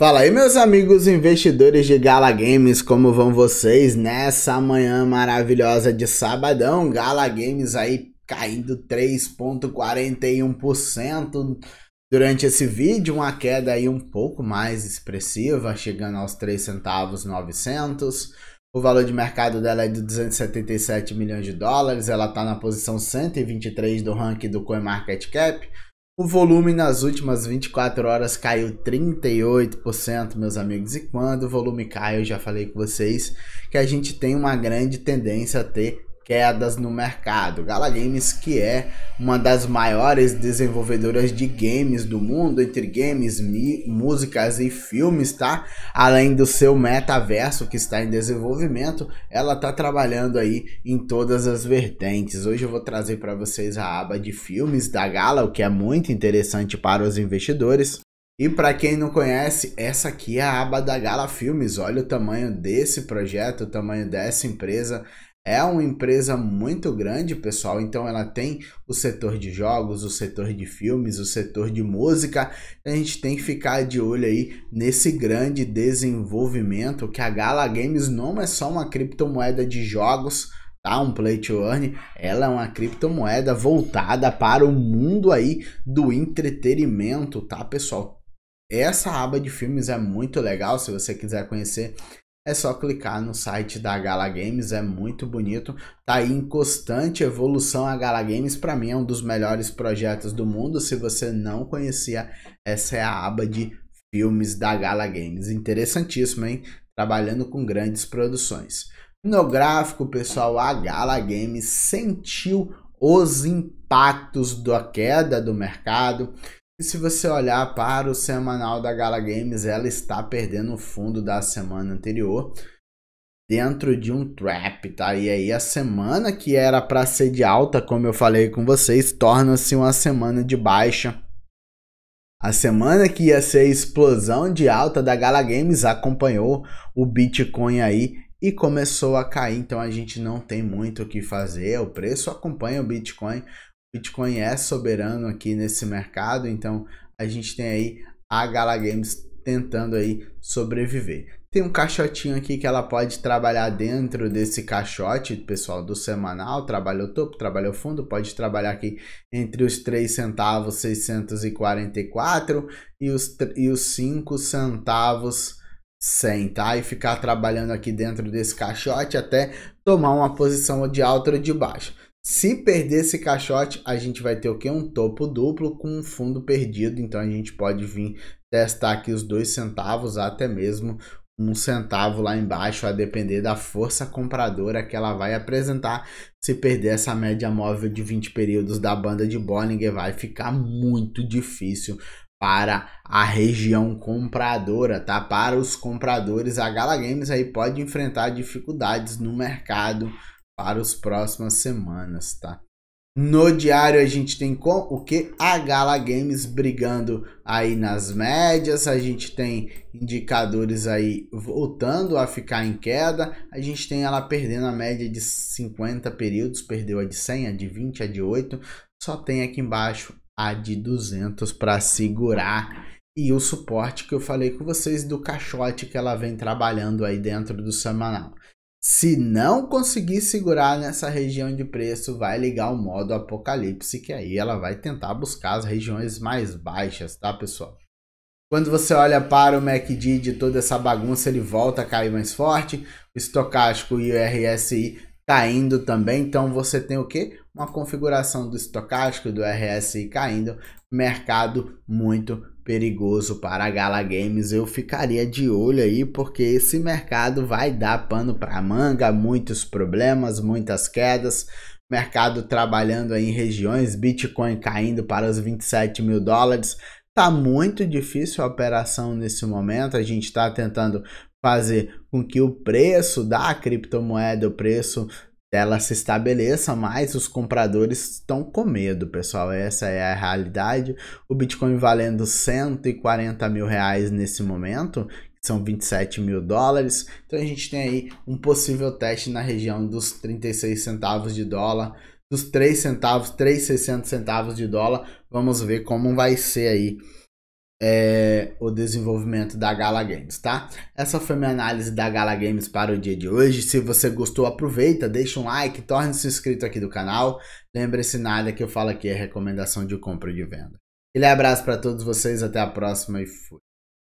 Fala aí, meus amigos investidores de Gala Games, como vão vocês nessa manhã maravilhosa de sabadão? Gala Games aí caindo 3,41% durante esse vídeo, uma queda aí um pouco mais expressiva, chegando aos 3 centavos 900. O valor de mercado dela é de 277 milhões de dólares, ela está na posição 123 do ranking do CoinMarketCap. Market Cap o volume nas últimas 24 horas caiu 38%, meus amigos. E quando o volume cai, eu já falei com vocês que a gente tem uma grande tendência a ter quedas no mercado. Gala Games, que é uma das maiores desenvolvedoras de games do mundo, entre games, músicas e filmes, tá? Além do seu metaverso que está em desenvolvimento, ela tá trabalhando aí em todas as vertentes. Hoje eu vou trazer para vocês a aba de filmes da Gala, o que é muito interessante para os investidores. E para quem não conhece, essa aqui é a aba da Gala Filmes. Olha o tamanho desse projeto, o tamanho dessa empresa é uma empresa muito grande, pessoal. Então ela tem o setor de jogos, o setor de filmes, o setor de música. A gente tem que ficar de olho aí nesse grande desenvolvimento que a Gala Games não é só uma criptomoeda de jogos, tá? Um play to earn, ela é uma criptomoeda voltada para o mundo aí do entretenimento, tá, pessoal? Essa aba de filmes é muito legal, se você quiser conhecer é só clicar no site da Gala Games, é muito bonito. Tá aí em constante evolução a Gala Games, para mim é um dos melhores projetos do mundo. Se você não conhecia, essa é a aba de filmes da Gala Games. Interessantíssimo, hein? Trabalhando com grandes produções. No gráfico, pessoal, a Gala Games sentiu os impactos da queda do mercado, e se você olhar para o semanal da Gala Games, ela está perdendo o fundo da semana anterior dentro de um trap, tá? E aí a semana que era para ser de alta, como eu falei com vocês, torna-se uma semana de baixa. A semana que ia ser explosão de alta da Gala Games acompanhou o Bitcoin aí e começou a cair, então a gente não tem muito o que fazer. O preço acompanha o Bitcoin, Bitcoin é soberano aqui nesse mercado, então a gente tem aí a Gala Games tentando aí sobreviver. Tem um caixotinho aqui que ela pode trabalhar dentro desse caixote, pessoal, do semanal, trabalha o topo, trabalha o fundo, pode trabalhar aqui entre os 3 centavos 644 e os, e os 5 centavos 100, tá? E ficar trabalhando aqui dentro desse caixote até tomar uma posição de alta ou de baixa. Se perder esse caixote, a gente vai ter o que? Um topo duplo com um fundo perdido. Então a gente pode vir testar aqui os dois centavos, até mesmo um centavo lá embaixo, a depender da força compradora que ela vai apresentar. Se perder essa média móvel de 20 períodos da banda de Bollinger, vai ficar muito difícil para a região compradora, tá? Para os compradores, a Gala Games aí pode enfrentar dificuldades no mercado para as próximas semanas, tá? No diário a gente tem com o que a Gala Games brigando aí nas médias, a gente tem indicadores aí voltando a ficar em queda, a gente tem ela perdendo a média de 50 períodos, perdeu a de 100, a de 20, a de 8, só tem aqui embaixo a de 200 para segurar e o suporte que eu falei com vocês do caixote que ela vem trabalhando aí dentro do semanal. Se não conseguir segurar nessa região de preço, vai ligar o modo apocalipse, que aí ela vai tentar buscar as regiões mais baixas, tá pessoal? Quando você olha para o MACD de toda essa bagunça, ele volta a cair mais forte, o estocástico e o RSI caindo tá também, então você tem o que? Uma configuração do estocástico do RSI caindo, mercado muito perigoso para a Gala Games. Eu ficaria de olho aí porque esse mercado vai dar pano para manga, muitos problemas, muitas quedas. Mercado trabalhando em regiões, Bitcoin caindo para os 27 mil dólares. Tá muito difícil a operação nesse momento. A gente está tentando fazer com que o preço da criptomoeda, o preço ela se estabeleça, mas os compradores estão com medo, pessoal. Essa é a realidade. O Bitcoin valendo 140 mil reais nesse momento, que são 27 mil dólares. Então a gente tem aí um possível teste na região dos 36 centavos de dólar, dos 3 centavos, 3,60 centavos de dólar. Vamos ver como vai ser aí é, o desenvolvimento da Gala Games, tá? Essa foi minha análise da Gala Games para o dia de hoje. Se você gostou, aproveita, deixa um like, torne-se inscrito aqui do canal. Lembre-se nada que eu falo aqui é recomendação de compra e de venda. Aquele abraço para todos vocês, até a próxima e fui.